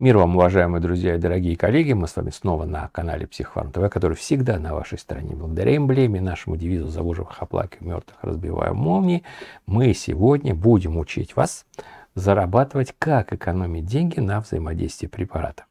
Мир вам, уважаемые друзья и дорогие коллеги. Мы с вами снова на канале Психфарм ТВ, который всегда на вашей стороне. Благодаря эмблеме, нашему девизу за «Забуживых оплакив мертвых, разбиваем молнии», мы сегодня будем учить вас зарабатывать, как экономить деньги на взаимодействии препарата.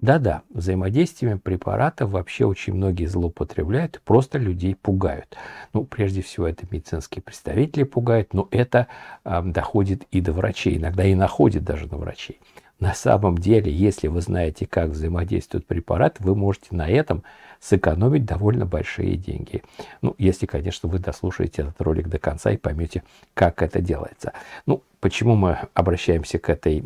Да-да, взаимодействием препарата вообще очень многие злоупотребляют, просто людей пугают. Ну, прежде всего, это медицинские представители пугают, но это э, доходит и до врачей, иногда и находит даже на врачей. На самом деле, если вы знаете, как взаимодействует препарат, вы можете на этом сэкономить довольно большие деньги. Ну, если, конечно, вы дослушаете этот ролик до конца и поймете, как это делается. Ну, почему мы обращаемся к этой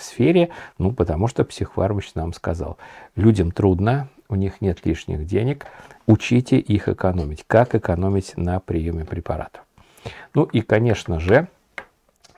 сфере? Ну, потому что психфармач нам сказал, людям трудно, у них нет лишних денег, учите их экономить. Как экономить на приеме препаратов? Ну и, конечно же,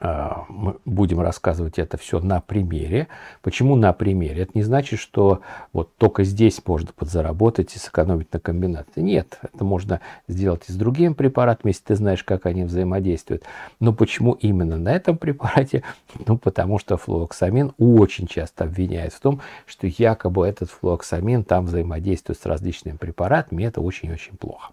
а, мы будем рассказывать это все на примере. Почему на примере? Это не значит, что вот только здесь можно подзаработать и сэкономить на комбинате. Нет, это можно сделать и с другим препаратом, если ты знаешь, как они взаимодействуют. Но почему именно на этом препарате? Ну, потому что флуоксамин очень часто обвиняют в том, что якобы этот флуоксамин там взаимодействует с различными препаратами, и это очень-очень плохо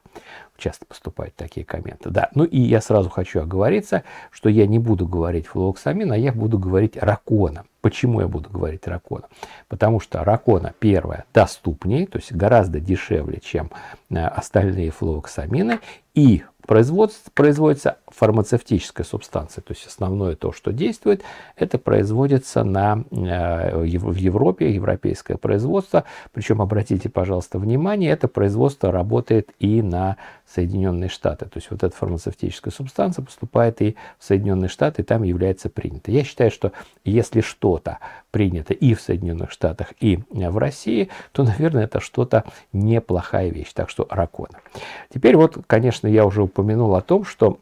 часто поступают такие комменты. Да, ну и я сразу хочу оговориться, что я не буду говорить флуоксамин, а я буду говорить ракона. Почему я буду говорить Ракона? Потому что Ракона, первое, доступнее, то есть гораздо дешевле, чем э, остальные флуоксамины, и производится, фармацевтическая субстанция, то есть основное то, что действует, это производится на, э, в Европе, европейское производство. Причем, обратите, пожалуйста, внимание, это производство работает и на Соединенные Штаты. То есть вот эта фармацевтическая субстанция поступает и в Соединенные Штаты, и там является принято. Я считаю, что если что, что-то принято и в Соединенных Штатах, и э, в России, то, наверное, это что-то неплохая вещь. Так что ракона. Теперь вот, конечно, я уже упомянул о том, что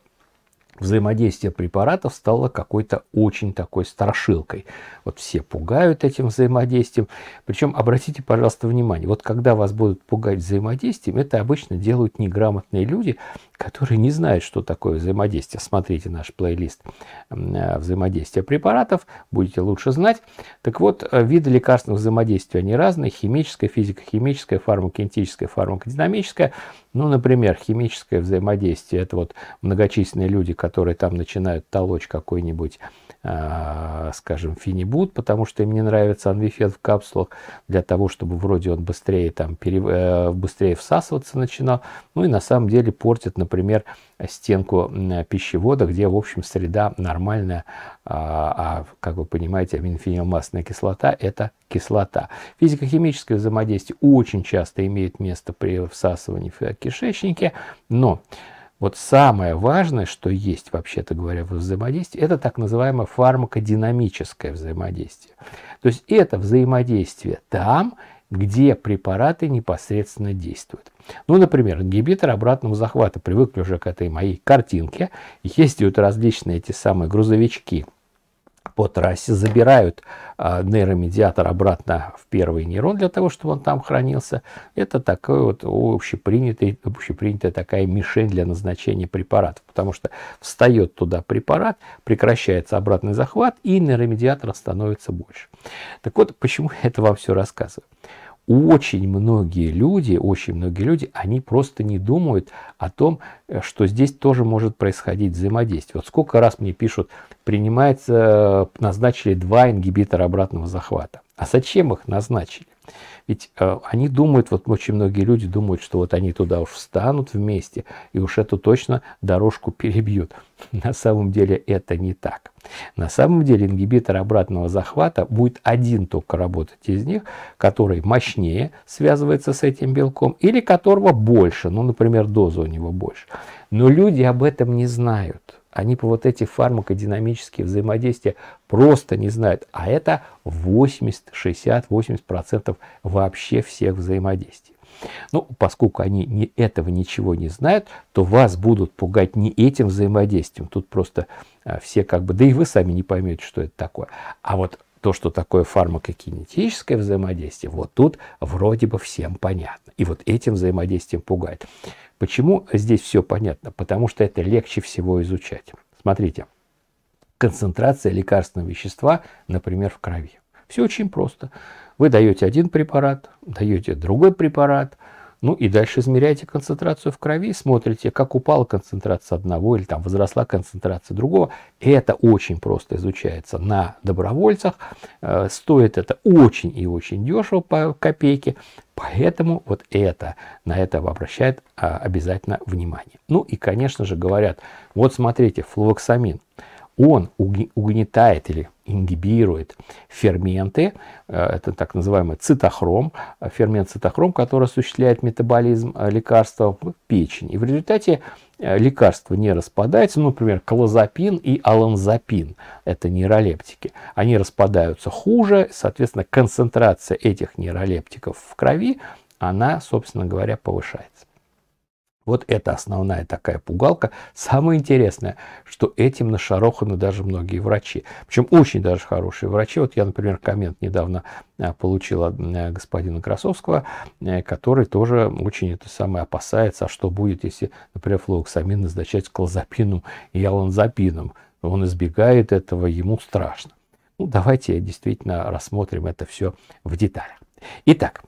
взаимодействие препаратов стало какой-то очень такой страшилкой. Вот все пугают этим взаимодействием. Причем обратите, пожалуйста, внимание, вот когда вас будут пугать взаимодействием, это обычно делают неграмотные люди, которые не знают, что такое взаимодействие, смотрите наш плейлист э, взаимодействия препаратов, будете лучше знать. Так вот, э, виды лекарственных взаимодействия, они разные, химическое, физико-химическое, фармакокинетическое, фармакодинамическое. Ну, например, химическое взаимодействие, это вот многочисленные люди, которые там начинают толочь какой-нибудь, э, скажем, фенибут, потому что им не нравится анвифен в капсулах, для того, чтобы вроде он быстрее, там, пере, быстрее всасываться начинал, ну и на самом деле портит, например, например, стенку пищевода, где, в общем, среда нормальная, а, а как вы понимаете, аминфенилмастная кислота – это кислота. Физико-химическое взаимодействие очень часто имеет место при всасывании в кишечнике, но вот самое важное, что есть, вообще-то говоря, в взаимодействии, это так называемое фармакодинамическое взаимодействие. То есть это взаимодействие там, где препараты непосредственно действуют. Ну, например, ингибитор обратного захвата, привыкли уже к этой моей картинке, ездят различные эти самые грузовички – по трассе, забирают а, нейромедиатор обратно в первый нейрон для того, чтобы он там хранился. Это такой вот общепринятый, общепринятая такая мишень для назначения препаратов, потому что встает туда препарат, прекращается обратный захват, и нейромедиатора становится больше. Так вот, почему я это вам все рассказываю? очень многие люди, очень многие люди, они просто не думают о том, э, что здесь тоже может происходить взаимодействие. Вот сколько раз мне пишут, принимается, э, назначили два ингибитора обратного захвата. А зачем их назначили? Ведь э, они думают, вот очень многие люди думают, что вот они туда уж встанут вместе и уж эту точно дорожку перебьют. На самом деле это не так. На самом деле ингибитор обратного захвата будет один только работать из них, который мощнее связывается с этим белком или которого больше, ну, например, доза у него больше. Но люди об этом не знают они по вот эти фармакодинамические взаимодействия просто не знают. А это 80, 60, 80 процентов вообще всех взаимодействий. Ну, поскольку они не, этого ничего не знают, то вас будут пугать не этим взаимодействием. Тут просто а, все как бы, да и вы сами не поймете, что это такое. А вот то, что такое фармакокинетическое взаимодействие, вот тут вроде бы всем понятно. И вот этим взаимодействием пугает. Почему здесь все понятно? Потому что это легче всего изучать. Смотрите, концентрация лекарственного вещества, например, в крови. Все очень просто. Вы даете один препарат, даете другой препарат, ну и дальше измеряете концентрацию в крови, смотрите, как упала концентрация одного или там возросла концентрация другого. Это очень просто изучается на добровольцах. Э, стоит это очень и очень дешево по копейке. Поэтому вот это, на это обращает а, обязательно внимание. Ну и, конечно же, говорят, вот смотрите, флуоксамин – он угнетает или ингибирует ферменты, э, это так называемый цитохром, э, фермент цитохром, который осуществляет метаболизм э, лекарства в печени. И в результате лекарство не распадается, ну, например, клозапин и аланзапин, это нейролептики, они распадаются хуже, соответственно, концентрация этих нейролептиков в крови, она, собственно говоря, повышается. Вот это основная такая пугалка. Самое интересное, что этим нашароханы даже многие врачи. Причем очень даже хорошие врачи. Вот я, например, коммент недавно а, получил от э, господина Красовского, э, который тоже очень это самое опасается, а что будет, если, например, флуоксамин назначать клозапином и аланзапином. Он избегает этого, ему страшно. Ну, давайте действительно рассмотрим это все в деталях. Итак,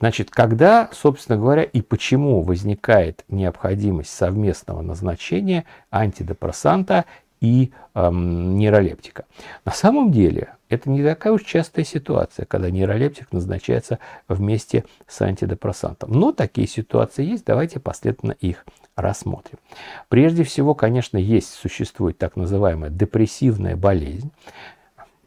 Значит, когда, собственно говоря, и почему возникает необходимость совместного назначения антидепрессанта и эм, нейролептика. На самом деле это не такая уж частая ситуация, когда нейролептик назначается вместе с антидепрессантом. Но такие ситуации есть, давайте последовательно их рассмотрим. Прежде всего, конечно, есть, существует так называемая депрессивная болезнь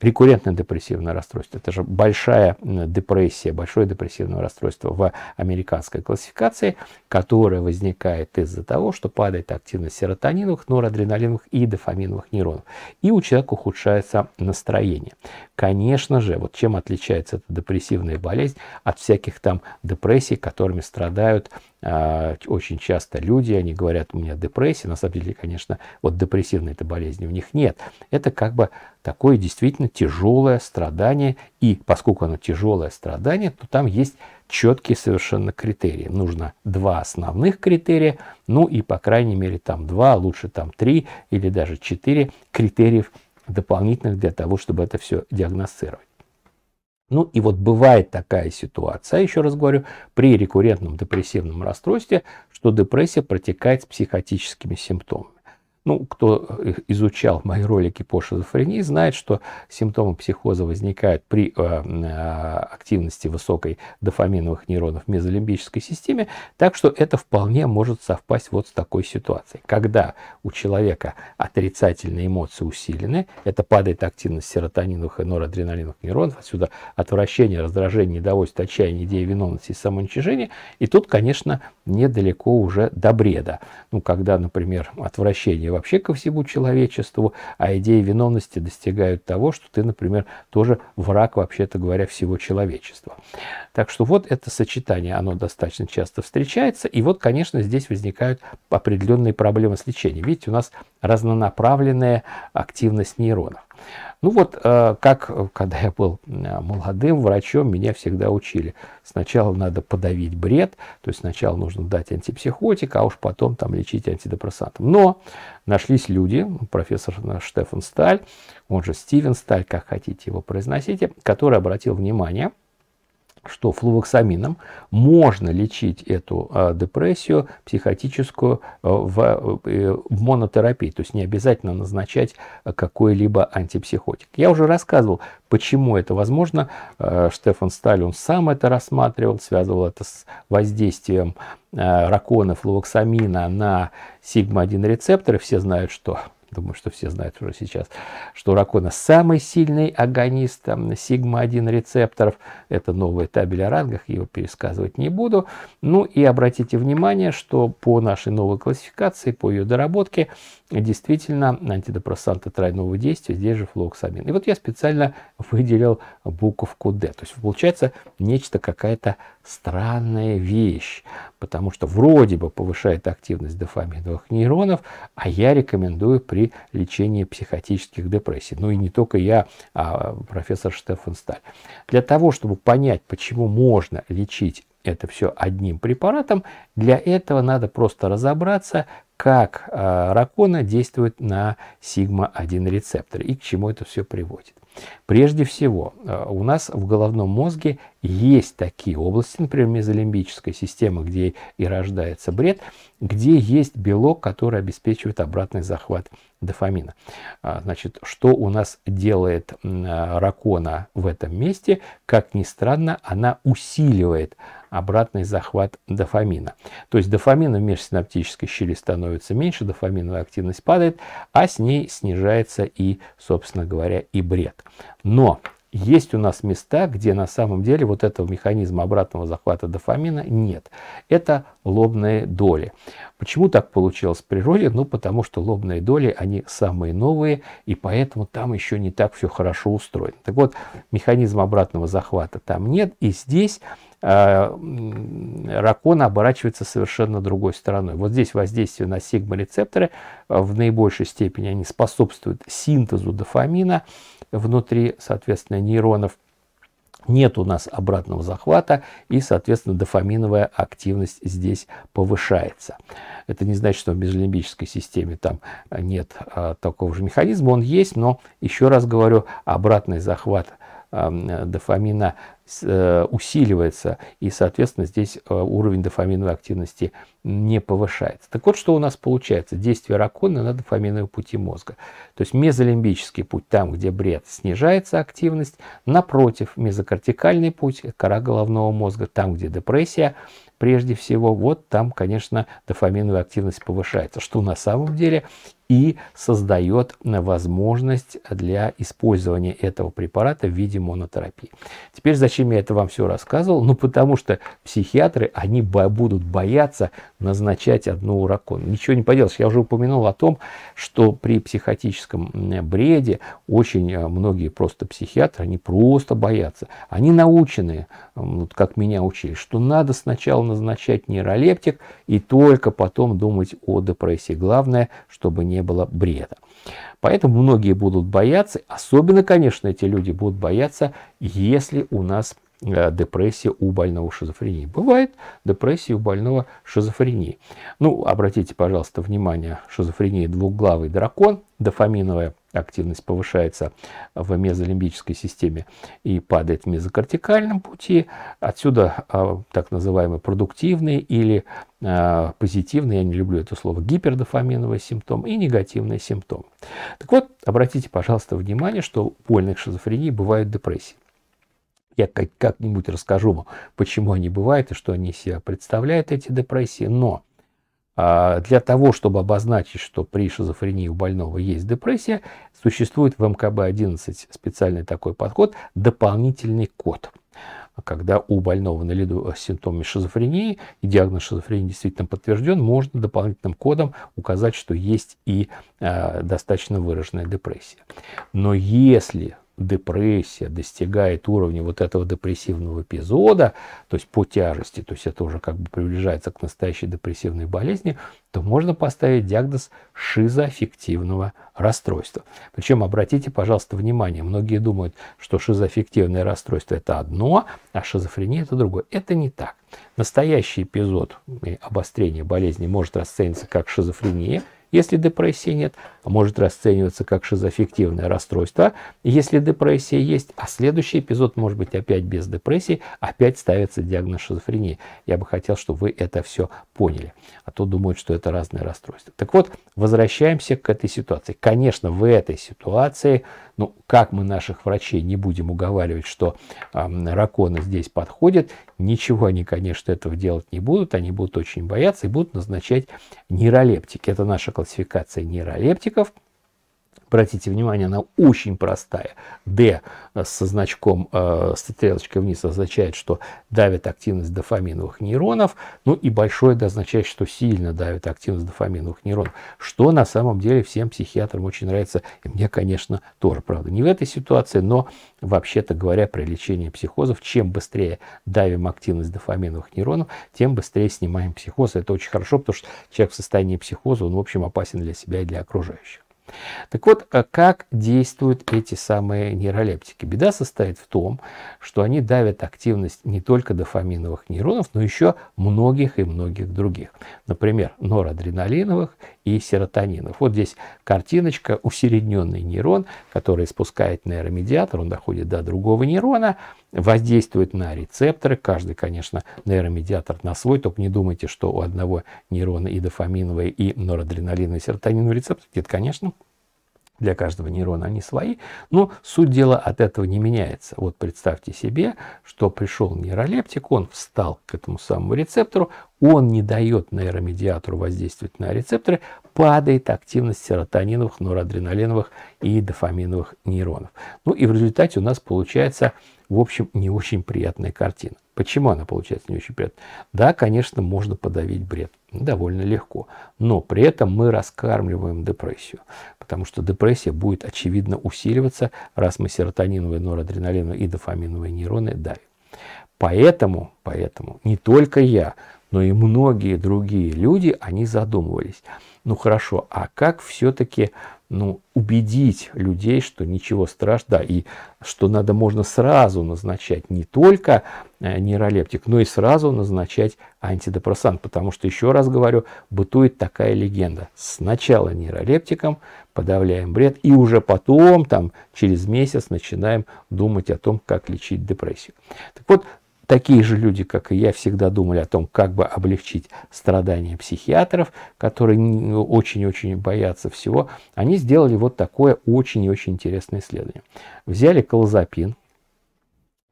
рекуррентное депрессивное расстройство. Это же большая депрессия, большое депрессивное расстройство в американской классификации, которое возникает из-за того, что падает активность серотониновых, норадреналиновых и дофаминовых нейронов. И у человека ухудшается настроение. Конечно же, вот чем отличается эта депрессивная болезнь от всяких там депрессий, которыми страдают а, очень часто люди, они говорят, у меня депрессия, на самом деле, конечно, вот депрессивной этой болезни у них нет. Это как бы такое действительно тяжелое страдание, и поскольку оно тяжелое страдание, то там есть четкие совершенно критерии. Нужно два основных критерия, ну и по крайней мере там два, а лучше там три или даже четыре критериев дополнительных для того, чтобы это все диагностировать. Ну и вот бывает такая ситуация, еще раз говорю, при рекуррентном депрессивном расстройстве, что депрессия протекает с психотическими симптомами. Ну, кто э, изучал мои ролики по шизофрении, знает, что симптомы психоза возникают при э, э, активности высокой дофаминовых нейронов в мезолимбической системе, так что это вполне может совпасть вот с такой ситуацией. Когда у человека отрицательные эмоции усилены, это падает активность серотониновых и норадреналиновых нейронов, отсюда отвращение, раздражение, недовольство, отчаяние, идея виновности и самоуничижение, и тут, конечно, недалеко уже до бреда. Ну, когда, например, отвращение вообще ко всему человечеству, а идеи виновности достигают того, что ты, например, тоже враг, вообще-то говоря, всего человечества. Так что вот это сочетание, оно достаточно часто встречается. И вот, конечно, здесь возникают определенные проблемы с лечением. Видите, у нас разнонаправленная активность нейронов. Ну вот, э, как э, когда я был э, молодым врачом, меня всегда учили. Сначала надо подавить бред, то есть сначала нужно дать антипсихотик, а уж потом там лечить антидепрессантом. Но нашлись люди, профессор Штефан Сталь, он же Стивен Сталь, как хотите его произносите, который обратил внимание – что флувоксамином можно лечить эту э, депрессию психотическую э, в, э, в монотерапии, то есть не обязательно назначать какой-либо антипсихотик. Я уже рассказывал, почему это возможно. Э, Штефан Сталин сам это рассматривал, связывал это с воздействием э, ракона флувоксамина на сигма-1 рецепторы. Все знают, что думаю, что все знают уже сейчас, что у ракона самый сильный агонист сигма-1 рецепторов. Это новая табель о рангах, его пересказывать не буду. Ну и обратите внимание, что по нашей новой классификации, по ее доработке, действительно антидепрессанты тройного действия, здесь же флоксамин. И вот я специально выделил буковку D. То есть получается нечто, какая-то странная вещь, потому что вроде бы повышает активность дофаминовых нейронов, а я рекомендую при при лечении психотических депрессий. Ну и не только я, а профессор Штефан Сталь. Для того, чтобы понять, почему можно лечить это все одним препаратом, для этого надо просто разобраться, как э, ракона действует на сигма-1 рецептор и к чему это все приводит. Прежде всего, э, у нас в головном мозге есть такие области, например, мезолимбическая система, где и рождается бред, где есть белок, который обеспечивает обратный захват дофамина. А, значит, что у нас делает а, ракона в этом месте? Как ни странно, она усиливает обратный захват дофамина. То есть дофамина в межсинаптической щели становится меньше, дофаминовая активность падает, а с ней снижается и, собственно говоря, и бред. Но есть у нас места, где на самом деле вот этого механизма обратного захвата дофамина нет. Это лобные доли. Почему так получилось в природе? Ну, потому что лобные доли, они самые новые, и поэтому там еще не так все хорошо устроено. Так вот, механизма обратного захвата там нет, и здесь а, ракон оборачивается совершенно другой стороной. Вот здесь воздействие на сигма-рецепторы а, в наибольшей степени они способствуют синтезу дофамина, внутри, соответственно, нейронов, нет у нас обратного захвата, и, соответственно, дофаминовая активность здесь повышается. Это не значит, что в межлимбической системе там нет а, такого же механизма, он есть, но, еще раз говорю, обратный захват дофамина э, усиливается, и, соответственно, здесь э, уровень дофаминовой активности не повышается. Так вот, что у нас получается? Действие ракона на дофаминовые пути мозга. То есть мезолимбический путь, там, где бред, снижается активность. Напротив, мезокортикальный путь, кора головного мозга, там, где депрессия, прежде всего, вот там, конечно, дофаминовая активность повышается, что на самом деле и создает возможность для использования этого препарата в виде монотерапии. Теперь зачем я это вам все рассказывал? Ну потому что психиатры, они будут бояться назначать одну уракон. Ничего не поделаешь. Я уже упомянул о том, что при психотическом бреде очень э, многие просто психиатры, они просто боятся. Они научены, вот как меня учили, что надо сначала назначать нейролептик и только потом думать о депрессии. Главное, чтобы не было бреда. Поэтому многие будут бояться, особенно, конечно, эти люди будут бояться, если у нас э, депрессия у больного шизофрении. Бывает депрессия у больного шизофрении. Ну, обратите, пожалуйста, внимание, шизофрения двухглавый дракон, дофаминовая активность повышается в мезолимбической системе и падает в мезокортикальном пути. Отсюда а, так называемый продуктивный или а, позитивный, я не люблю это слово, гипердофаминовый симптом и негативный симптом. Так вот, обратите, пожалуйста, внимание, что у больных шизофрении бывают депрессии. Я как-нибудь расскажу вам, почему они бывают и что они себя представляют, эти депрессии, но а, для того, чтобы обозначить, что при шизофрении у больного есть депрессия, существует в МКБ-11 специальный такой подход – дополнительный код. Когда у больного наряду с э, симптомами шизофрении и диагноз шизофрении действительно подтвержден, можно дополнительным кодом указать, что есть и э, достаточно выраженная депрессия. Но если депрессия достигает уровня вот этого депрессивного эпизода, то есть по тяжести, то есть это уже как бы приближается к настоящей депрессивной болезни, то можно поставить диагноз шизоаффективного расстройства. Причем обратите, пожалуйста, внимание, многие думают, что шизоаффективное расстройство это одно, а шизофрения это другое. Это не так. Настоящий эпизод обострения болезни может расцениться как шизофрения, если депрессии нет, может расцениваться как шизоффективное расстройство. Если депрессия есть, а следующий эпизод может быть опять без депрессии, опять ставится диагноз шизофрении. Я бы хотел, чтобы вы это все поняли. А то думают, что это разные расстройства. Так вот, возвращаемся к этой ситуации. Конечно, в этой ситуации, ну, как мы наших врачей не будем уговаривать, что э, раконы здесь подходят, Ничего они, конечно, этого делать не будут, они будут очень бояться и будут назначать нейролептики. Это наша классификация нейролептиков – Обратите внимание, она очень простая. D э, со значком, э, с стрелочкой вниз означает, что давит активность дофаминовых нейронов. Ну и большое D означает, что сильно давит активность дофаминовых нейронов. Что на самом деле всем психиатрам очень нравится. И мне, конечно, тоже, правда, не в этой ситуации, но вообще-то говоря, при лечении психозов, чем быстрее давим активность дофаминовых нейронов, тем быстрее снимаем психоз. Это очень хорошо, потому что человек в состоянии психоза, он, в общем, опасен для себя и для окружающих. Так вот, а как действуют эти самые нейролептики? Беда состоит в том, что они давят активность не только дофаминовых нейронов, но еще многих и многих других. Например, норадреналиновых и серотонинов. Вот здесь картиночка, усередненный нейрон, который спускает нейромедиатор, он доходит до другого нейрона, воздействует на рецепторы, каждый, конечно, нейромедиатор на свой, только не думайте, что у одного нейрона и дофаминовый, и норадреналиновый, и серотониновый рецептор, нет, конечно, для каждого нейрона они свои, но суть дела от этого не меняется. Вот представьте себе, что пришел нейролептик, он встал к этому самому рецептору, он не дает нейромедиатору воздействовать на рецепторы, падает активность серотониновых, норадреналиновых и дофаминовых нейронов. Ну и в результате у нас получается, в общем, не очень приятная картина. Почему она получается не очень приятной? Да, конечно, можно подавить бред. Довольно легко. Но при этом мы раскармливаем депрессию. Потому что депрессия будет, очевидно, усиливаться, раз мы серотониновые, норадреналиновые и дофаминовые нейроны давим. Поэтому, поэтому не только я, но и многие другие люди, они задумывались. Ну хорошо, а как все-таки ну, убедить людей, что ничего страшного, да, и что надо можно сразу назначать не только э, нейролептик, но и сразу назначать антидепрессант, потому что, еще раз говорю, бытует такая легенда. Сначала нейролептиком подавляем бред, и уже потом, там, через месяц начинаем думать о том, как лечить депрессию. Так вот, Такие же люди, как и я, всегда думали о том, как бы облегчить страдания психиатров, которые ну, очень-очень боятся всего. Они сделали вот такое очень очень интересное исследование. Взяли колозапин,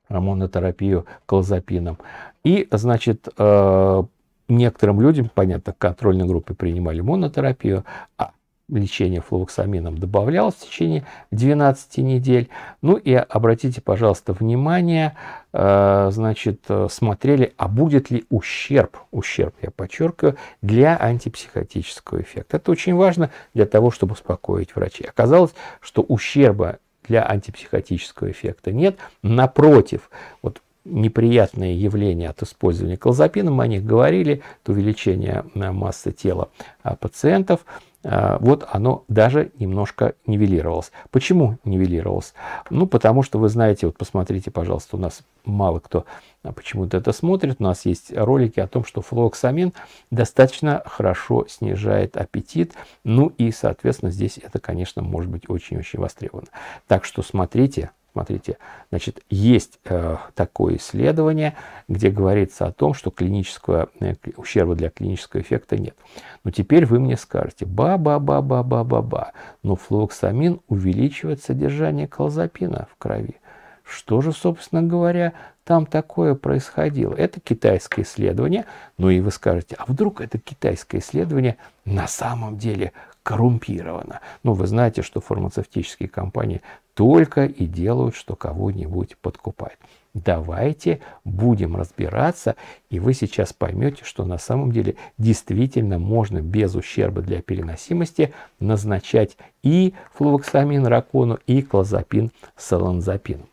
рамонотерапию колозапином, и, значит, э, некоторым людям, понятно, контрольной группе принимали монотерапию, а лечение флуоксамином добавлялось в течение 12 недель. Ну и обратите, пожалуйста, внимание, э, значит, смотрели, а будет ли ущерб, ущерб, я подчеркиваю, для антипсихотического эффекта. Это очень важно для того, чтобы успокоить врачей. Оказалось, что ущерба для антипсихотического эффекта нет. Напротив, вот неприятные явления от использования клозапина, мы о них говорили, это увеличение массы тела а, пациентов – а, вот оно даже немножко нивелировалось. Почему нивелировалось? Ну, потому что вы знаете, вот посмотрите, пожалуйста, у нас мало кто а, почему-то это смотрит. У нас есть ролики о том, что флуоксамин достаточно хорошо снижает аппетит. Ну и, соответственно, здесь это, конечно, может быть очень-очень востребовано. Так что смотрите, Смотрите, значит, есть э, такое исследование, где говорится о том, что клинического, э, ущерба для клинического эффекта нет. Но теперь вы мне скажете, ба-ба-ба-ба-ба-ба-ба, но флуоксамин увеличивает содержание колзапина в крови. Что же, собственно говоря, там такое происходило? Это китайское исследование. Ну и вы скажете, а вдруг это китайское исследование на самом деле коррумпировано? Ну, вы знаете, что фармацевтические компании только и делают, что кого-нибудь подкупают. Давайте будем разбираться, и вы сейчас поймете, что на самом деле действительно можно без ущерба для переносимости назначать и флувоксамин ракону, и клозапин салонзапин.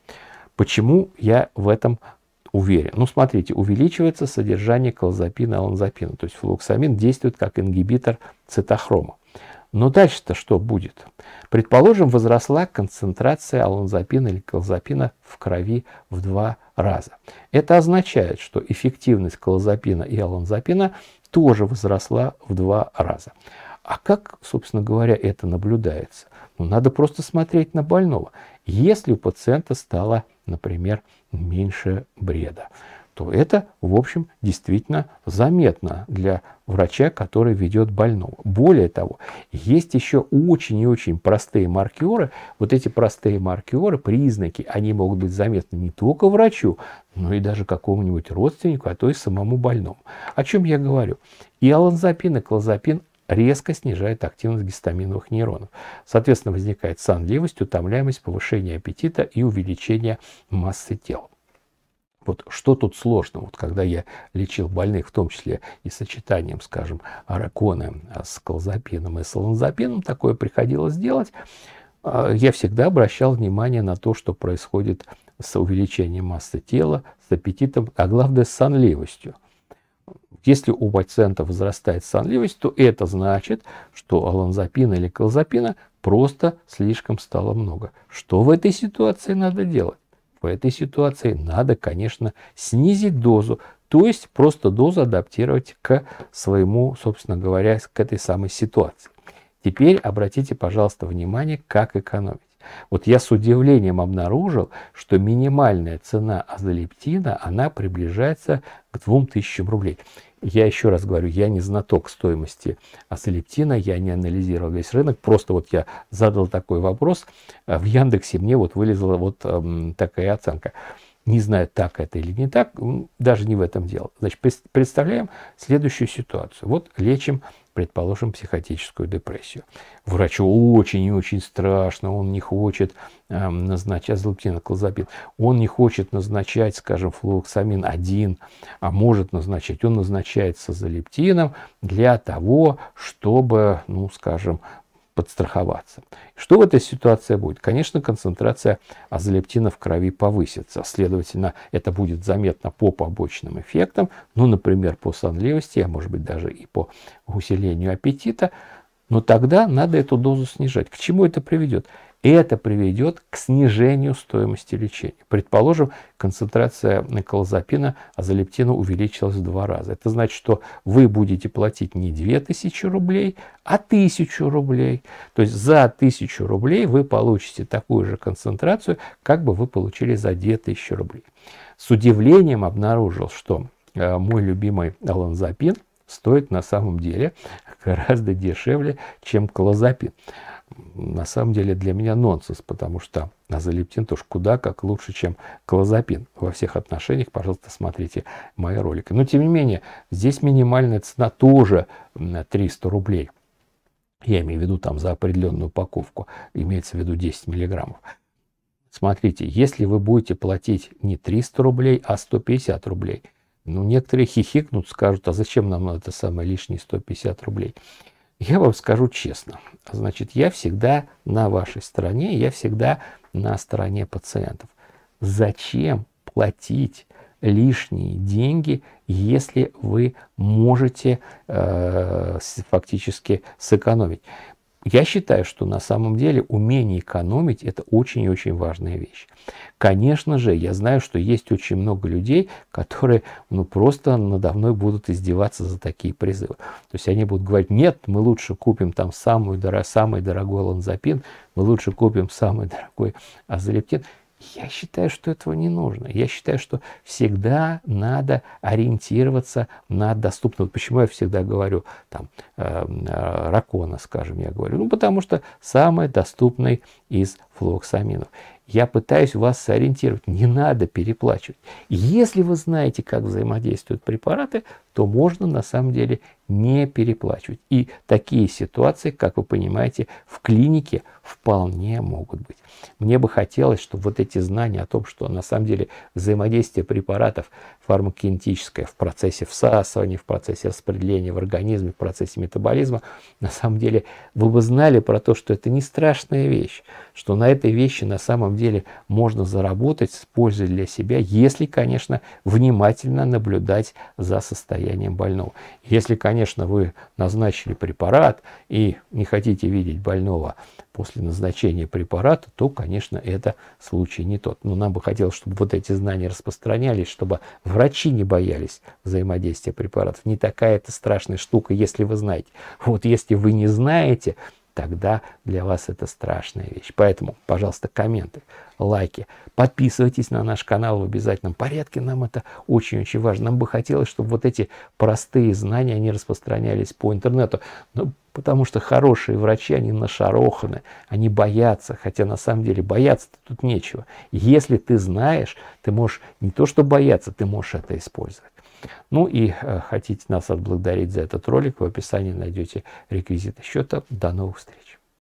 Почему я в этом уверен. Ну, смотрите, увеличивается содержание колозапина и аланзапина, то есть флуксамин действует как ингибитор цитохрома. Но дальше-то что будет? Предположим, возросла концентрация алонзапина или колозапина в крови в два раза. Это означает, что эффективность колозапина и алонзапина тоже возросла в два раза. А как, собственно говоря, это наблюдается? Ну, надо просто смотреть на больного. Если у пациента стало, например, меньше бреда то это, в общем, действительно заметно для врача, который ведет больного. Более того, есть еще очень и очень простые маркеры. Вот эти простые маркеры, признаки, они могут быть заметны не только врачу, но и даже какому-нибудь родственнику, а то и самому больному. О чем я говорю? И аланзапин, и клозапин резко снижает активность гистаминовых нейронов. Соответственно, возникает сонливость, утомляемость, повышение аппетита и увеличение массы тела. Вот что тут сложно? Вот когда я лечил больных, в том числе и сочетанием, скажем, аракона а, с колзапином и салонзапином, такое приходилось делать, а, я всегда обращал внимание на то, что происходит с увеличением массы тела, с аппетитом, а главное с сонливостью. Если у пациента возрастает сонливость, то это значит, что аланзапина или колзапина просто слишком стало много. Что в этой ситуации надо делать? В этой ситуации надо, конечно, снизить дозу, то есть просто дозу адаптировать к своему, собственно говоря, к этой самой ситуации. Теперь обратите, пожалуйста, внимание, как экономить. Вот я с удивлением обнаружил, что минимальная цена азолептина, она приближается к 2000 рублей. Я еще раз говорю, я не знаток стоимости асолептина, я не анализировал весь рынок, просто вот я задал такой вопрос, а в Яндексе мне вот вылезла вот эм, такая оценка. Не знаю, так это или не так, даже не в этом дело. Значит, представляем следующую ситуацию. Вот лечим предположим, психотическую депрессию. Врачу очень и очень страшно, он не хочет э, назначать золотиноклозапин, он не хочет назначать, скажем, флуоксамин один, а может назначать, он назначает созолептином для того, чтобы, ну, скажем, подстраховаться. Что в этой ситуации будет? Конечно, концентрация азолептина в крови повысится. Следовательно, это будет заметно по побочным эффектам, ну, например, по сонливости, а может быть даже и по усилению аппетита. Но тогда надо эту дозу снижать. К чему это приведет? И это приведет к снижению стоимости лечения. Предположим, концентрация колозапина азолептина увеличилась в два раза. Это значит, что вы будете платить не 2000 рублей, а 1000 рублей. То есть за 1000 рублей вы получите такую же концентрацию, как бы вы получили за 2000 рублей. С удивлением обнаружил, что э, мой любимый ланзапин стоит на самом деле гораздо дешевле, чем клозапин на самом деле для меня нонсенс, потому что азолептин уж куда как лучше, чем клозапин. Во всех отношениях, пожалуйста, смотрите мои ролики. Но тем не менее, здесь минимальная цена тоже 300 рублей. Я имею в виду там за определенную упаковку, имеется в виду 10 миллиграммов. Смотрите, если вы будете платить не 300 рублей, а 150 рублей, ну некоторые хихикнут, скажут, а зачем нам это самое лишние 150 рублей? Я вам скажу честно, значит, я всегда на вашей стороне, я всегда на стороне пациентов. Зачем платить лишние деньги, если вы можете э, фактически сэкономить я считаю, что на самом деле умение экономить – это очень и очень важная вещь. Конечно же, я знаю, что есть очень много людей, которые ну, просто надо мной будут издеваться за такие призывы. То есть они будут говорить, нет, мы лучше купим там самую дорог, самый дорогой ланзапин, мы лучше купим самый дорогой азолептин. Я считаю, что этого не нужно. Я считаю, что всегда надо ориентироваться на доступное. Вот почему я всегда говорю там э, э, ракона, скажем, я говорю. Ну, потому что самый доступный из флуоксаминов. Я пытаюсь вас сориентировать. Не надо переплачивать. Если вы знаете, как взаимодействуют препараты, то можно на самом деле не переплачивать. И такие ситуации, как вы понимаете, в клинике вполне могут быть. Мне бы хотелось, чтобы вот эти знания о том, что на самом деле взаимодействие препаратов фармакокинетическое в процессе всасывания, в процессе распределения в организме, в процессе метаболизма, на самом деле вы бы знали про то, что это не страшная вещь, что на этой вещи на самом деле можно заработать с пользой для себя, если, конечно, внимательно наблюдать за состоянием состоянием больного. Если, конечно, вы назначили препарат и не хотите видеть больного после назначения препарата, то, конечно, это случай не тот. Но нам бы хотелось, чтобы вот эти знания распространялись, чтобы врачи не боялись взаимодействия препаратов. Не такая это страшная штука, если вы знаете. Вот если вы не знаете, тогда для вас это страшная вещь. Поэтому, пожалуйста, комменты, лайки, подписывайтесь на наш канал в обязательном порядке, нам это очень-очень важно. Нам бы хотелось, чтобы вот эти простые знания, они распространялись по интернету. Но ну, потому что хорошие врачи, они нашароханы, они боятся, хотя на самом деле бояться тут нечего. Если ты знаешь, ты можешь не то что бояться, ты можешь это использовать. Ну и э, хотите нас отблагодарить за этот ролик, в описании найдете реквизиты счета. До новых встреч!